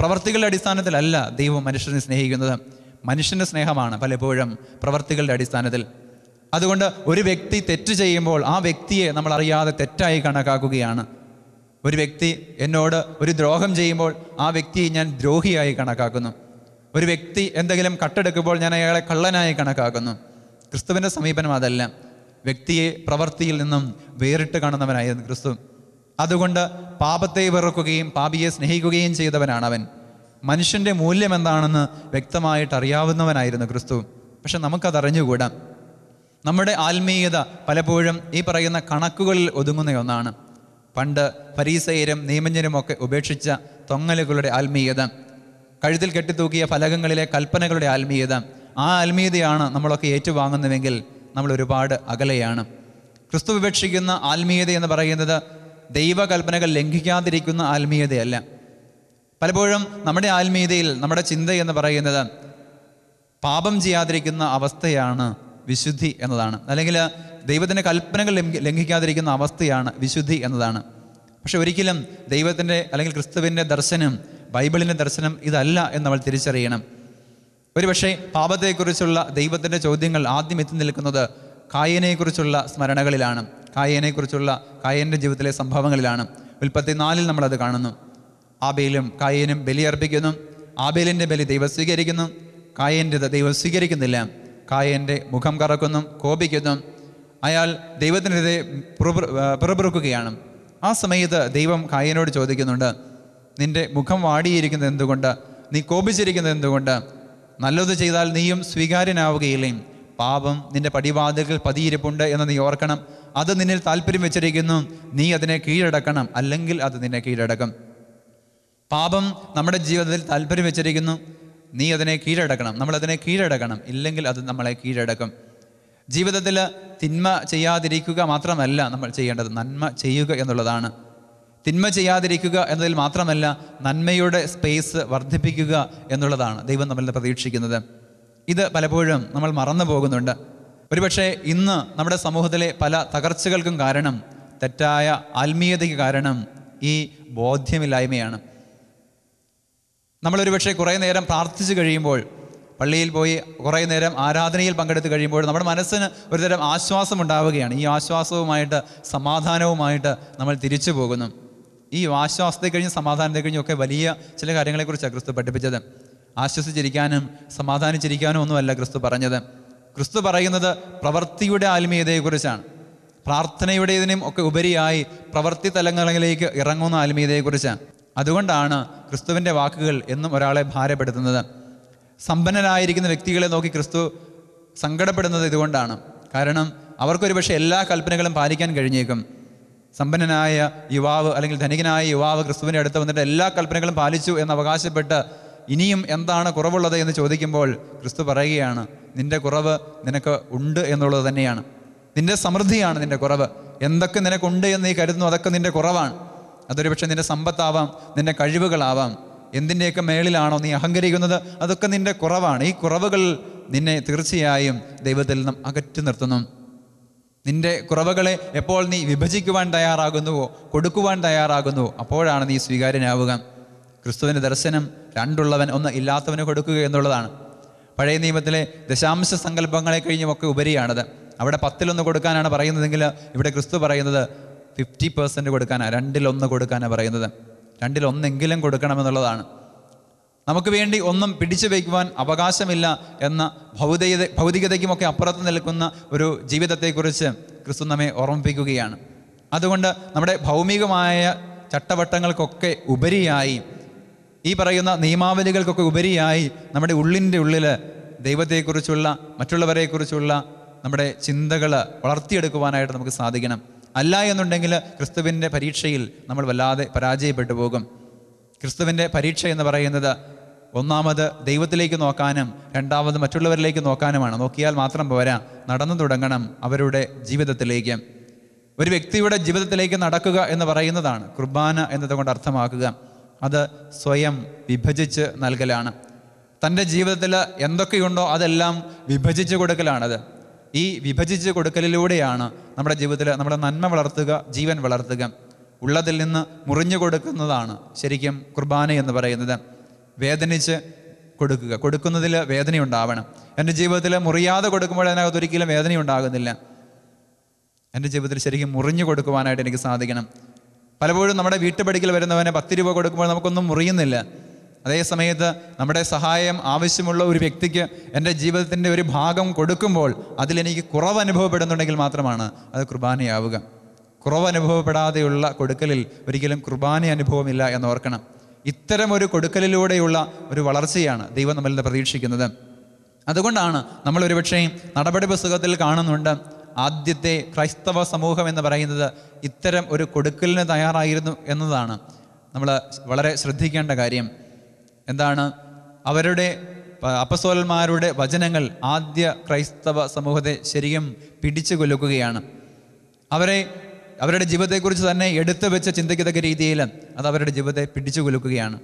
പ്രവർത്തികളുടെ അടിസ്ഥാനത്തിലല്ല ദൈവം മനുഷ്യനെ സ്നേഹിക്കുന്നത് മനുഷ്യൻ്റെ സ്നേഹമാണ് പലപ്പോഴും പ്രവർത്തികളുടെ അടിസ്ഥാനത്തിൽ അതുകൊണ്ട് ഒരു വ്യക്തി തെറ്റ് ചെയ്യുമ്പോൾ ആ വ്യക്തിയെ നമ്മൾ അറിയാതെ തെറ്റായി കണക്കാക്കുകയാണ് ഒരു വ്യക്തി എന്നോട് ഒരു ദ്രോഹം ചെയ്യുമ്പോൾ ആ വ്യക്തിയെ ഞാൻ ദ്രോഹിയായി കണക്കാക്കുന്നു ഒരു വ്യക്തി എന്തെങ്കിലും കട്ടെടുക്കുമ്പോൾ ഞാൻ അയാളെ കള്ളനായി കണക്കാക്കുന്നു ക്രിസ്തുവിൻ്റെ സമീപനം അതല്ല വ്യക്തിയെ പ്രവൃത്തിയിൽ നിന്നും വേറിട്ട് കാണുന്നവനായിരുന്നു ക്രിസ്തു അതുകൊണ്ട് പാപത്തെ വെറുക്കുകയും പാപിയെ സ്നേഹിക്കുകയും ചെയ്തവനാണ് അവൻ മനുഷ്യൻ്റെ മൂല്യം എന്താണെന്ന് വ്യക്തമായിട്ട് അറിയാവുന്നവനായിരുന്നു ക്രിസ്തു പക്ഷെ നമുക്കതറിഞ്ഞുകൂടാം നമ്മുടെ ആത്മീയത പലപ്പോഴും ഈ പറയുന്ന കണക്കുകളിൽ ഒതുങ്ങുന്ന ഒന്നാണ് പണ്ട് പരീസയരും ഒക്കെ ഉപേക്ഷിച്ച തൊങ്ങലുകളുടെ ആത്മീയത കഴുത്തിൽ കെട്ടിത്തൂക്കിയ ഫലകങ്ങളിലെ കൽപ്പനകളുടെ ആത്മീയത ആ ആത്മീയതയാണ് നമ്മളൊക്കെ ഏറ്റുവാങ്ങുന്നുവെങ്കിൽ നമ്മൾ ഒരുപാട് അകലെയാണ് ക്രിസ്തു വിപേക്ഷിക്കുന്ന ആത്മീയത എന്ന് പറയുന്നത് ദൈവകൽപ്പനകൾ ലംഘിക്കാതിരിക്കുന്ന ആത്മീയതയല്ല പലപ്പോഴും നമ്മുടെ ആത്മീയതയിൽ നമ്മുടെ ചിന്ത എന്ന് പറയുന്നത് പാപം ചെയ്യാതിരിക്കുന്ന അവസ്ഥയാണ് വിശുദ്ധി എന്നതാണ് അല്ലെങ്കിൽ ദൈവത്തിൻ്റെ കൽപ്പനകൾ ലംഘിക്കാതിരിക്കുന്ന അവസ്ഥയാണ് വിശുദ്ധി എന്നതാണ് പക്ഷെ ഒരിക്കലും ദൈവത്തിൻ്റെ അല്ലെങ്കിൽ ക്രിസ്തുവിൻ്റെ ദർശനം ബൈബിളിൻ്റെ ദർശനം ഇതല്ല എന്ന് നമ്മൾ തിരിച്ചറിയണം ഒരുപക്ഷെ പാപത്തെക്കുറിച്ചുള്ള ദൈവത്തിൻ്റെ ചോദ്യങ്ങൾ ആദ്യം എത്തി നിൽക്കുന്നത് കായനെക്കുറിച്ചുള്ള സ്മരണകളിലാണ് കായേനെക്കുറിച്ചുള്ള കായേൻ്റെ ജീവിതത്തിലെ സംഭവങ്ങളിലാണ് ഉൽപ്പത്തി നാലിൽ നമ്മളത് കാണുന്നു ആബേലും കായേനും ബലി അർപ്പിക്കുന്നു ആബേലിൻ്റെ ബലി ദൈവം സ്വീകരിക്കുന്നു കായേൻ്റെ ദൈവം സ്വീകരിക്കുന്നില്ല കായേൻ്റെ മുഖം കറക്കുന്നു കോപിക്കുന്നു അയാൾ ദൈവത്തിനെതിരെ പുറപുറുക്കുകയാണ് ആ സമയത്ത് ദൈവം കായനോട് ചോദിക്കുന്നുണ്ട് നിന്റെ മുഖം വാടിയിരിക്കുന്നത് എന്തുകൊണ്ട് നീ കോപിച്ചിരിക്കുന്നത് എന്തുകൊണ്ട് നല്ലത് ചെയ്താൽ നീയും സ്വീകാര്യനാവുകയില്ലേ പാപം നിന്റെ പടിവാതിൽ പതിയിരിപ്പുണ്ട് എന്ന് നീ ഓർക്കണം അത് നിന്നിൽ താല്പര്യം വെച്ചിരിക്കുന്നു നീ അതിനെ കീഴടക്കണം അല്ലെങ്കിൽ അത് നിന്നെ കീഴടക്കും പാപം നമ്മുടെ ജീവിതത്തിൽ താല്പര്യം വെച്ചിരിക്കുന്നു നീ അതിനെ കീഴടക്കണം നമ്മളതിനെ കീഴടക്കണം ഇല്ലെങ്കിൽ അത് നമ്മളെ കീഴടക്കും ജീവിതത്തിൽ തിന്മ ചെയ്യാതിരിക്കുക മാത്രമല്ല നമ്മൾ ചെയ്യേണ്ടത് നന്മ ചെയ്യുക എന്നുള്ളതാണ് തിന്മ ചെയ്യാതിരിക്കുക എന്നതിൽ മാത്രമല്ല നന്മയുടെ സ്പേസ് വർദ്ധിപ്പിക്കുക എന്നുള്ളതാണ് ദൈവം നമ്മളിൽ പ്രതീക്ഷിക്കുന്നത് ഇത് പലപ്പോഴും നമ്മൾ മറന്നു പോകുന്നുണ്ട് ഒരുപക്ഷെ ഇന്ന് നമ്മുടെ സമൂഹത്തിലെ പല തകർച്ചകൾക്കും കാരണം തെറ്റായ ആത്മീയതയ്ക്ക് കാരണം ഈ ബോധ്യമില്ലായ്മയാണ് നമ്മളൊരു പക്ഷേ കുറേ നേരം പ്രാർത്ഥിച്ചു കഴിയുമ്പോൾ പള്ളിയിൽ പോയി കുറേ നേരം ആരാധനയിൽ പങ്കെടുത്ത് കഴിയുമ്പോൾ നമ്മുടെ മനസ്സിന് ഒരുതരം ആശ്വാസം ഉണ്ടാവുകയാണ് ഈ ആശ്വാസവുമായിട്ട് സമാധാനവുമായിട്ട് നമ്മൾ തിരിച്ചു പോകുന്നു ഈ ആശ്വാസത്തെ കഴിഞ്ഞ് സമാധാനത്തെ കഴിഞ്ഞൊക്കെ ഒക്കെ വലിയ ചില കാര്യങ്ങളെക്കുറിച്ചാണ് ക്രിസ്തു പഠിപ്പിച്ചത് ആശ്വസിച്ചിരിക്കാനും സമാധാനിച്ചിരിക്കാനും ഒന്നുമല്ല ക്രിസ്തു പറഞ്ഞത് ക്രിസ്തു പറയുന്നത് പ്രവൃത്തിയുടെ ആത്മീയതയെക്കുറിച്ചാണ് പ്രാർത്ഥനയുടേതിനും ഒക്കെ ഉപരിയായി പ്രവൃത്തി തലങ്ങളിലേക്ക് ഇറങ്ങുന്ന ആത്മീയതയെക്കുറിച്ചാണ് അതുകൊണ്ടാണ് ക്രിസ്തുവിൻ്റെ വാക്കുകൾ എന്നും ഒരാളെ ഭാരപ്പെടുത്തുന്നത് സമ്പന്നരായിരിക്കുന്ന വ്യക്തികളെ നോക്കി ക്രിസ്തു സങ്കടപ്പെടുന്നത് ഇതുകൊണ്ടാണ് കാരണം അവർക്കൊരു പക്ഷേ എല്ലാ കൽപ്പനകളും പാലിക്കാൻ കഴിഞ്ഞേക്കും സമ്പന്നനായ യുവാവ് അല്ലെങ്കിൽ ധനികനായ യുവാവ് ക്രിസ്തുവിൻ്റെ അടുത്ത് വന്നിട്ട് എല്ലാ കൽപ്പനകളും പാലിച്ചു എന്ന് അവകാശപ്പെട്ട് ഇനിയും എന്താണ് കുറവുള്ളത് എന്ന് ചോദിക്കുമ്പോൾ ക്രിസ്തു പറയുകയാണ് നിന്റെ കുറവ് നിനക്ക് ഉണ്ട് എന്നുള്ളത് തന്നെയാണ് നിന്റെ സമൃദ്ധിയാണ് നിന്റെ കുറവ് എന്തൊക്കെ നിനക്കുണ്ട് എന്ന് നീ കരുതുന്നു അതൊക്കെ നിന്റെ കുറവാണ് അതൊരു പക്ഷേ നിന്റെ സമ്പത്താവാം നിന്റെ കഴിവുകളാവാം എന്തിൻ്റെയൊക്കെ മേളിലാണോ നീ അഹങ്കരിക്കുന്നത് അതൊക്കെ നിന്റെ കുറവാണ് ഈ കുറവുകൾ നിന്നെ തീർച്ചയായും ദൈവത്തിൽ നിന്നും അകറ്റി നിർത്തുന്നു നിന്റെ കുറവുകളെ എപ്പോൾ നീ വിഭജിക്കുവാൻ തയ്യാറാകുന്നുവോ കൊടുക്കുവാൻ തയ്യാറാകുന്നുവോ അപ്പോഴാണ് നീ സ്വീകാര്യനാവുക ക്രിസ്തുവിൻ്റെ ദർശനം രണ്ടുള്ളവൻ ഒന്ന് ഇല്ലാത്തവന് കൊടുക്കുക എന്നുള്ളതാണ് പഴയ നിയമത്തിലെ ദശാംശ സങ്കല്പങ്ങളെ കഴിഞ്ഞുമൊക്കെ ഉപരിയാണത് അവിടെ പത്തിലൊന്ന് കൊടുക്കാനാണ് പറയുന്നതെങ്കിൽ ഇവിടെ ക്രിസ്തു പറയുന്നത് ഫിഫ്റ്റി പെർസെൻറ്റ് കൊടുക്കാനാണ് രണ്ടിലൊന്ന് കൊടുക്കാനാണ് പറയുന്നത് രണ്ടിലൊന്നെങ്കിലും കൊടുക്കണമെന്നുള്ളതാണ് നമുക്ക് വേണ്ടി ഒന്നും പിടിച്ചു വയ്ക്കുവാൻ അവകാശമില്ല എന്ന ഭൗതികത ഭൗതികതയ്ക്കുമൊക്കെ അപ്പുറത്ത് നിൽക്കുന്ന ഒരു ജീവിതത്തെക്കുറിച്ച് ക്രിസ്തു നമ്മെ ഓർമ്മിപ്പിക്കുകയാണ് അതുകൊണ്ട് നമ്മുടെ ഭൗമികമായ ചട്ടവട്ടങ്ങൾക്കൊക്കെ ഉപരിയായി ഈ പറയുന്ന നിയമാവലികൾക്കൊക്കെ ഉപരിയായി നമ്മുടെ ഉള്ളിൻ്റെ ഉള്ളിൽ ദൈവത്തെക്കുറിച്ചുള്ള മറ്റുള്ളവരെക്കുറിച്ചുള്ള നമ്മുടെ ചിന്തകൾ വളർത്തിയെടുക്കുവാനായിട്ട് നമുക്ക് സാധിക്കണം അല്ല എന്നുണ്ടെങ്കിൽ ക്രിസ്തുവിൻ്റെ പരീക്ഷയിൽ നമ്മൾ വല്ലാതെ പരാജയപ്പെട്ടു പോകും ക്രിസ്തുവിൻ്റെ പരീക്ഷ എന്ന് പറയുന്നത് ഒന്നാമത് ദൈവത്തിലേക്ക് നോക്കാനും രണ്ടാമത് മറ്റുള്ളവരിലേക്ക് നോക്കാനുമാണ് നോക്കിയാൽ മാത്രം പോരാ നടന്നു തുടങ്ങണം അവരുടെ ജീവിതത്തിലേക്ക് ഒരു വ്യക്തിയുടെ ജീവിതത്തിലേക്ക് നടക്കുക എന്ന് പറയുന്നതാണ് കുർബാന എന്നതുകൊണ്ട് അർത്ഥമാക്കുക അത് സ്വയം വിഭജിച്ച് നൽകലാണ് തൻ്റെ ജീവിതത്തിൽ എന്തൊക്കെയുണ്ടോ അതെല്ലാം വിഭജിച്ച് കൊടുക്കലാണത് ഈ വിഭജിച്ച് കൊടുക്കലിലൂടെയാണ് നമ്മുടെ ജീവിതത്തിൽ നമ്മുടെ നന്മ വളർത്തുക ജീവൻ വളർത്തുക ഉള്ളതിൽ നിന്ന് മുറിഞ്ഞു കൊടുക്കുന്നതാണ് ശരിക്കും കുർബാന എന്ന് പറയുന്നത് വേദനിച്ച് കൊടുക്കുക കൊടുക്കുന്നതിൽ വേദനയുണ്ടാവണം എൻ്റെ ജീവിതത്തിൽ മുറിയാതെ കൊടുക്കുമ്പോൾ അതിനകത്ത് ഒരിക്കലും വേദനയുണ്ടാകുന്നില്ല എൻ്റെ ജീവിതത്തിൽ ശരിക്കും മുറിഞ്ഞു കൊടുക്കുവാനായിട്ട് എനിക്ക് സാധിക്കണം പലപ്പോഴും നമ്മുടെ വീട്ടുപടിക്കൽ വരുന്നവനെ പത്ത് രൂപ കൊടുക്കുമ്പോൾ നമുക്കൊന്നും മുറിയുന്നില്ല അതേ സമയത്ത് നമ്മുടെ സഹായം ആവശ്യമുള്ള ഒരു വ്യക്തിക്ക് എൻ്റെ ജീവിതത്തിൻ്റെ ഒരു ഭാഗം കൊടുക്കുമ്പോൾ അതിലെനിക്ക് കുറവ് അനുഭവപ്പെടുന്നുണ്ടെങ്കിൽ മാത്രമാണ് അത് കുർബാനയാവുക കുറവ് അനുഭവപ്പെടാതെയുള്ള കൊടുക്കലിൽ ഒരിക്കലും കുർബാന അനുഭവമില്ല എന്ന് ഓർക്കണം ഇത്തരം ഒരു കൊടുക്കലിലൂടെയുള്ള ഒരു വളർച്ചയാണ് ദൈവം നമ്മളിൽ പ്രതീക്ഷിക്കുന്നത് അതുകൊണ്ടാണ് നമ്മൾ ഒരുപക്ഷേ നടപടി പുസ്തകത്തിൽ കാണുന്നുണ്ട് ആദ്യത്തെ ക്രൈസ്തവ സമൂഹം എന്ന് പറയുന്നത് ഇത്തരം ഒരു കൊടുക്കലിന് തയ്യാറായിരുന്നു എന്നതാണ് നമ്മൾ വളരെ ശ്രദ്ധിക്കേണ്ട കാര്യം എന്താണ് അവരുടെ അപ്പസോലന്മാരുടെ വചനങ്ങൾ ആദ്യ ക്രൈസ്തവ സമൂഹത്തെ ശരിക്കും പിടിച്ചു കൊല്ലുകയാണ് അവരെ അവരുടെ ജീവിതത്തെക്കുറിച്ച് തന്നെ എടുത്തു വെച്ച് ചിന്തിക്കത്തക്ക രീതിയിൽ അത് അവരുടെ ജീവിതത്തെ പിടിച്ചു കൊല്ലുകയാണ്